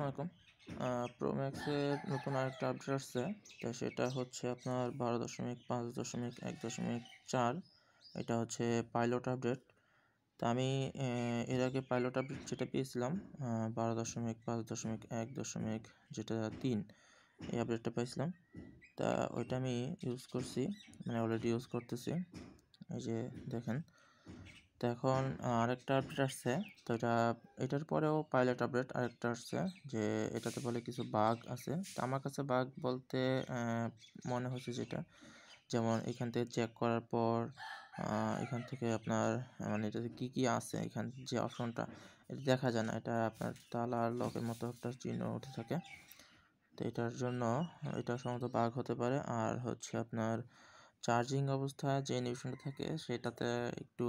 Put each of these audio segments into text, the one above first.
আসসালামু প্রো প্রোম্যাক্সের নতুন আরেকটা আপডেট আসছে তো সেটা হচ্ছে আপনার বারো দশমিক পাঁচ দশমিক এক দশমিক চার এটা হচ্ছে পাইলট আপডেট তো আমি এর আগে পাইলট আপডেট যেটা পেয়েছিলাম বারো দশমিক পাঁচ দশমিক এক দশমিক যেটা তিন এই আপডেটটা পেয়েছিলাম তা ওইটা আমি ইউজ করছি মানে অলরেডি ইউজ করতেছি এই যে দেখেন তো এখন আরেকটা আপডেট আসছে তো এটা এটার পরেও পাইলট আপডেট আরেকটা আসছে যে এটাতে বলে কিছু বাঘ আছে তো আমার কাছে বাঘ বলতে মনে হচ্ছে যেটা যেমন এখান থেকে চেক করার পর এখান থেকে আপনার মানে এটাতে কী কী আছে এখান যে অপশনটা এটা দেখা যায় না এটা আপনার তালার লকের মতো একটা চিহ্ন উঠে থাকে তো এটার জন্য এটা সম্ভবত বাঘ হতে পারে আর হচ্ছে আপনার চার্জিং অবস্থায় যে নিউশনটা থাকে সেটাতে একটু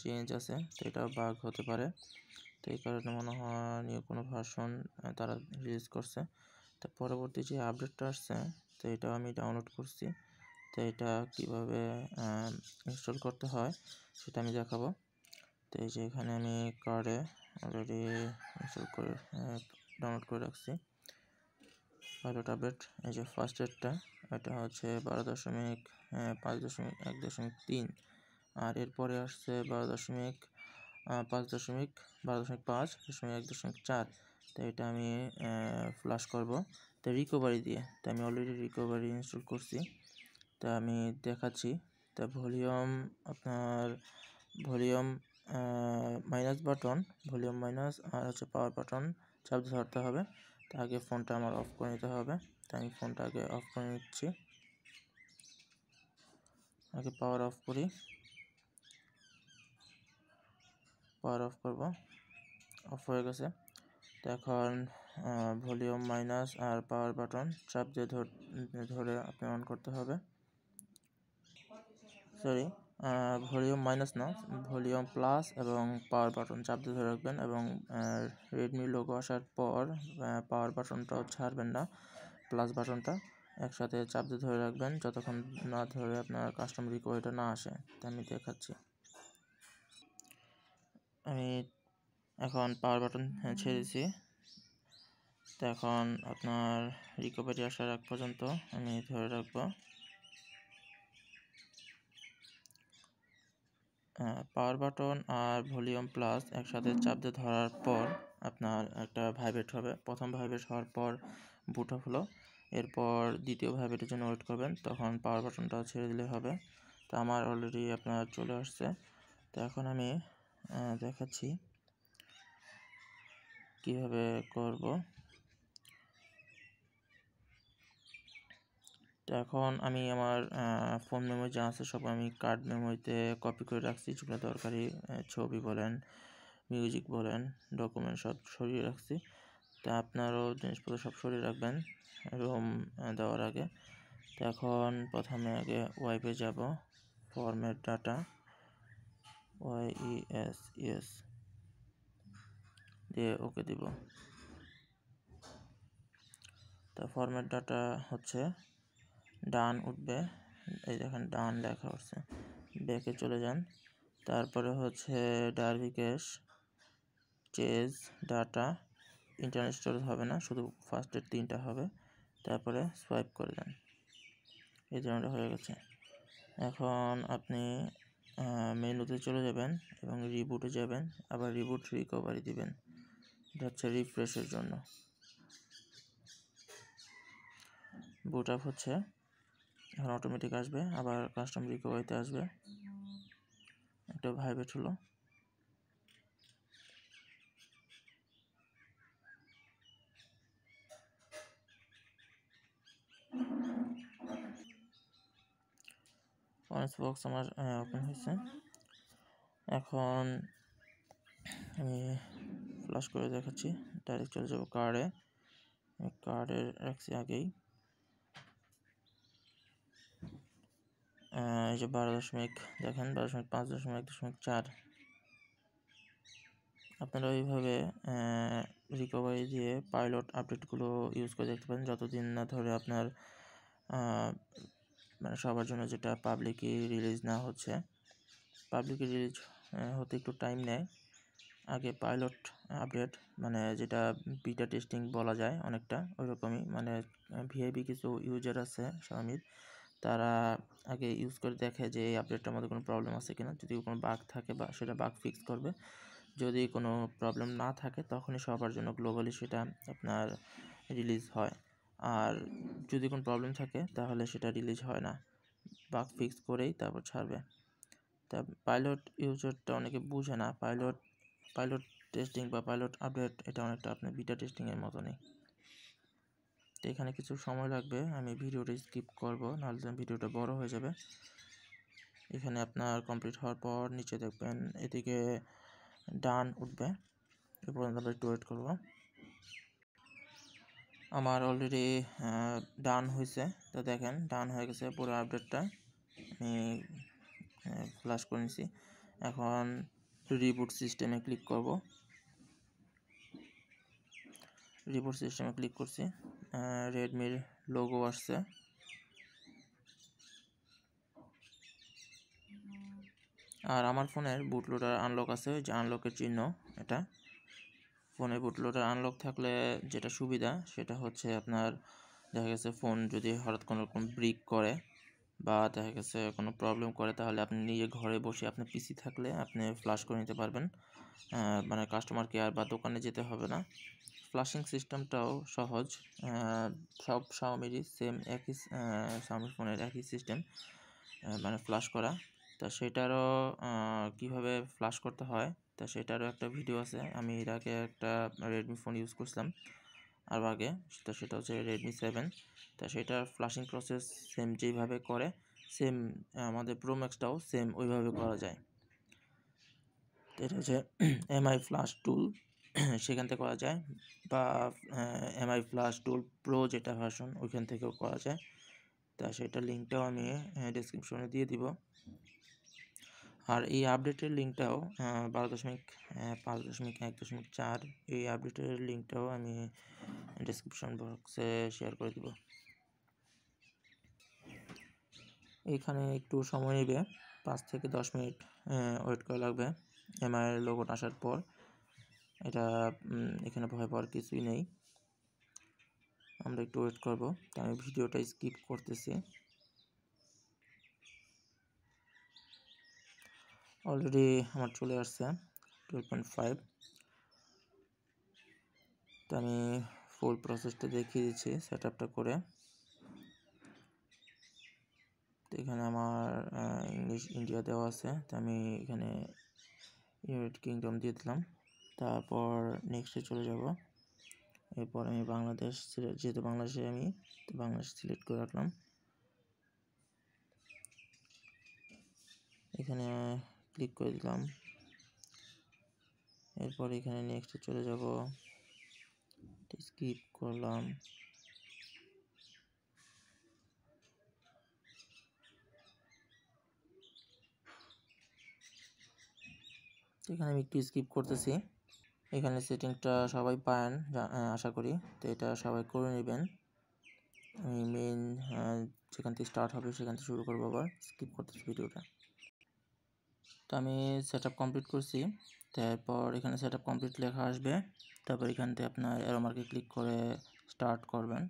চেঞ্জ আছে তো এটা বাগ হতে পারে তো এই কারণে মনে হয় নিউ কোনো ভার্সন তারা রিলিজ করছে তো পরবর্তী যে আপডেটটা আসছে তো এটাও আমি ডাউনলোড করছি তো এটা কিভাবে ইনস্টল করতে হয় সেটা আমি দেখাবো তো এই যে এখানে আমি কার্ডে অলরেডি ইনস্টল করে ডাউনলোড করে রাখছি পাইলট আপডেট এই যে ফার্স্ট এডটা এটা হচ্ছে বারো দশমিক হ্যাঁ, পাঁচ দশমিক এক দশমিক তিন আর এরপরে আসছে বারো দশমিক পাঁচ দশমিক বারো দশমিক পাঁচ দশমিক এক দশমিক চার তো এটা আমি ফ্লাশ করব তো রিকভারি দিয়ে তো আমি অলরেডি রিকভারি ইনস্টল করছি তা আমি দেখাচ্ছি তো ভলিউম আপনার volume minus button volume minus আর হচ্ছে পাওয়ার বাটন চাপ ধরতে হবে আগে ফোনটা আমার অফ করে নিতে হবে তাই আমি ফোনটা আগে অফ করে নিচ্ছি আগে পাওয়ার অফ করি পাওয়ার অফ করব অফ হয়ে গেছে তো এখন ভলিউম মাইনাস আর পাওয়ার বাটন চাপ দিয়ে ধরে আপনি অন করতে হবে সরি ভলিউম মাইনাস না ভলিউম প্লাস এবং পাওয়ার বাটন চাপ দিয়ে ধরে রাখবেন এবং রেডমি লোগো আসার পর পাওয়ার বাটনটাও ছাড়বেন না প্লাস বাটনটা একসাথে চাপ দিয়ে ধরে রাখবেন যতক্ষণ না ধরে আপনার কাস্টম রিকোয়ারিটা না আসে তা আমি দেখাচ্ছি আমি এখন পাওয়ার বাটন ছেড়ে দিছি তো এখন আপনার রিকভারি আসার আগ পর্যন্ত আমি ধরে রাখবো পাওয়ার বাটন আর ভলিউম প্লাস একসাথে চাপ দিয়ে ধরার পর আপনার একটা ভাইব্রেট হবে প্রথম ভাইব্রেট হওয়ার পর বুট অফ হলো এরপর দ্বিতীয় ভাইব্রেটের জন্য ওয়েট করবেন তখন পাওয়ার বাটনটা ছেড়ে দিলে হবে তো আমার অলরেডি আপনার চলে আসছে তো এখন আমি দেখাচ্ছি কিভাবে করব তো এখন আমি আমার ফোন মেমোরি যা আছে সব আমি কার্ড মেমোরিতে কপি করে রাখছি যেগুলো দরকারি ছবি বলেন মিউজিক বলেন ডকুমেন্ট সব সরিয়ে রাখছি তা আপনারও জিনিসপত্র সব সরিয়ে রাখবেন রুম দেওয়ার আগে তো এখন প্রথমে আগে ওয়াইফে যাব ফর্মের data Y E S E S দিয়ে ওকে দিব তা ফর্মের ডাটা হচ্ছে ডান উঠবে এই দেখেন ডান লেখা হচ্ছে ব্যাকে চলে যান তারপরে হচ্ছে ক্যাশ চেজ ডাটা ইন্টারনেট স্টোরেজ হবে না শুধু ফার্স্টের তিনটা হবে তারপরে সোয়াইপ করে দেন এই ধরনের হয়ে গেছে এখন আপনি মেনুতে চলে যাবেন এবং রিবুটে যাবেন আবার রিবুট রিকভারি দিবেন এটা হচ্ছে রিফ্রেশের জন্য বুট আপ হচ্ছে এখানে অটোমেটিক আসবে আবার কাস্টম রিকভারিতে আসবে একটা ভাইবেট হলো বক্স আমার ওপেন হয়েছে এখন আমি ফ্লাশ করে দেখাচ্ছি ডাইরেক্ট চলে যাবো কার্ডে কার্ডে রাখছি আগেই এই যে বারো দশমিক দেখেন বারো দশমিক পাঁচ দশমিক এক দশমিক চার আপনারা ওইভাবে রিকভারি দিয়ে পাইলট আপডেটগুলো ইউজ করে দেখতে পারেন যতদিন না ধরে আপনার মানে সবার জন্য যেটা পাবলিকই রিলিজ না হচ্ছে পাবলিকই রিলিজ হতে একটু টাইম নেয় আগে পাইলট আপডেট মানে যেটা বিটা টেস্টিং বলা যায় অনেকটা ওইরকমই মানে ভিআইপি কিছু ইউজার আছে স্বামীর তারা আগে ইউজ করে দেখে যে এই আপডেটটার মধ্যে কোনো প্রবলেম আছে কিনা যদি কোনো বাঘ থাকে বা সেটা বাঘ ফিক্স করবে যদি কোনো প্রবলেম না থাকে তখনই সবার জন্য গ্লোবালি সেটা আপনার রিলিজ হয় আর যদি কোনো প্রবলেম থাকে তাহলে সেটা রিলিজ হয় না বাঘ ফিক্স করেই তারপর ছাড়বে তা পাইলট ইউজারটা অনেকে বুঝে না পাইলট পাইলট টেস্টিং বা পাইলট আপডেট এটা অনেকটা আপনার বিটা টেস্টিংয়ের মতনই তো এখানে কিছু সময় লাগবে আমি ভিডিওটা স্কিপ করব নাহলে ভিডিওটা বড় হয়ে যাবে এখানে আপনার কমপ্লিট হওয়ার পর নিচে দেখবেন এদিকে ডান উঠবে এরপর আমরা একটু ওয়েট করবো আমার অলরেডি ডান হয়েছে তো দেখেন ডান হয়ে গেছে পুরো আপডেটটা আমি ফ্লাশ করে নিছি এখন রিবুট সিস্টেমে ক্লিক করব রিবুট সিস্টেমে ক্লিক করছি রেডমির লোগো আসছে আর আমার ফোনের বুটলোটার আনলক আছে যে আনলকের চিহ্ন এটা ফোনে বুটলোটার আনলক থাকলে যেটা সুবিধা সেটা হচ্ছে আপনার দেখা গেছে ফোন যদি হঠাৎ কোনো রকম ব্রিক করে বা দেখা গেছে কোনো প্রবলেম করে তাহলে আপনি নিজে ঘরে বসে আপনি পিসি থাকলে আপনি ফ্লাশ করে নিতে পারবেন মানে কাস্টমার কেয়ার বা দোকানে যেতে হবে না ফ্লাশিং সিস্টেমটাও সহজ সব সাওমিরই সেম একই সাওমি ফোনের একই সিস্টেম মানে ফ্লাশ করা তা সেটারও কিভাবে ফ্লাশ করতে হয় তা সেটারও একটা ভিডিও আছে আমি এর আগে একটা রেডমি ফোন ইউজ করছিলাম আর আগে তা সেটা হচ্ছে রেডমি সেভেন তা সেটার ফ্লাশিং প্রসেস সেম যেইভাবে করে সেম আমাদের প্রোম্যাক্সটাও সেম ওইভাবে করা যায় এটা হচ্ছে এমআই ফ্লাশ টুল সেখান থেকে করা যায় বা এমআই প্লাস টুল প্রো যেটা ভার্সন ওইখান থেকেও করা যায় তা সেটা লিঙ্কটাও আমি ডিসক্রিপশনে দিয়ে দিব আর এই আপডেটের লিঙ্কটাও বারো দশমিক পাঁচ দশমিক এক দশমিক চার এই আপডেটের লিঙ্কটাও আমি ডিসক্রিপশন বক্সে শেয়ার করে দিব এখানে একটু সময় নেবে পাঁচ থেকে দশ মিনিট ওয়েট করা লাগবে এমআইয়ের লোগোটা আসার পর এটা এখানে ভয় পাওয়ার কিছুই নেই আমরা একটু ওয়েট করবো তো আমি ভিডিওটা স্কিপ করতেছি অলরেডি আমার চলে আসছে টুয়েলভ পয়েন্ট ফাইভ তো আমি ফুল প্রসেসটা দেখিয়ে দিচ্ছি সেট আপটা করে তো এখানে আমার ইংলিশ ইন্ডিয়া দেওয়া আছে তো আমি এখানে ইউনাইটেড কিংডম দিয়ে দিলাম তারপর নেক্সটে চলে যাব এরপর আমি বাংলাদেশ সিলেক্ট যেহেতু বাংলাদেশে আমি বাংলাদেশ সিলেক্ট করে রাখলাম এখানে ক্লিক করে দিলাম এরপর এখানে নেক্সটে চলে যাব স্কিপ করলাম এখানে আমি একটু স্কিপ করতেছি এখানে সেটিংটা সবাই পান আশা করি তো এটা সবাই করে নেবেন আমি মেন যেখান থেকে স্টার্ট হবে সেখান থেকে শুরু করবো আবার স্কিপ করতেছি ভিডিওটা তো আমি সেট কমপ্লিট করছি তারপর এখানে সেট কমপ্লিট লেখা আসবে তারপর এখান থেকে আপনার অ্যারোমার্কে ক্লিক করে স্টার্ট করবেন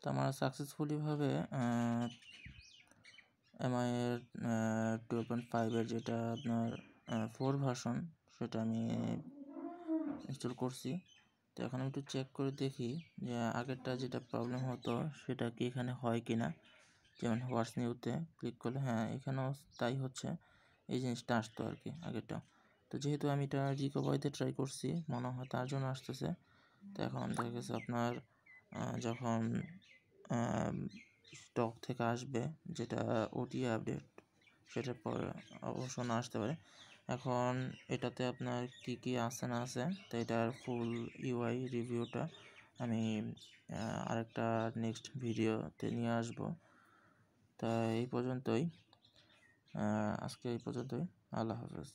তো আমার সাকসেসফুলিভাবে এমআইয়ের টুয়েলভ পয়েন্ট ফাইভের যেটা আপনার ফোর uh, ভার্সন সেটা আমি ইনস্টল করছি তো এখন আমি একটু চেক করে দেখি যে আগেরটা যেটা প্রবলেম হতো সেটা কি এখানে হয় কি না যেমন হোয়াটস নিউতে ক্লিক করলে হ্যাঁ এখানেও তাই হচ্ছে এই জিনিসটা আসতো আর কি আগেরটা তো যেহেতু আমি এটা জিকোবয়তে ট্রাই করছি মনে হয় তার জন্য আসতেছে তো এখন দেখা গেছে আপনার যখন স্টক থেকে আসবে যেটা ওটি আপডেট সেটার পর অবশ্য না আসতে পারে এখন এটাতে আপনার কি কি আছে না আছে তো এটার ফুল ইউআই রিভিউটা আমি আরেকটা নেক্সট ভিডিওতে নিয়ে আসব তা এই পর্যন্তই আজকে এই পর্যন্তই আল্লাহ হাফেজ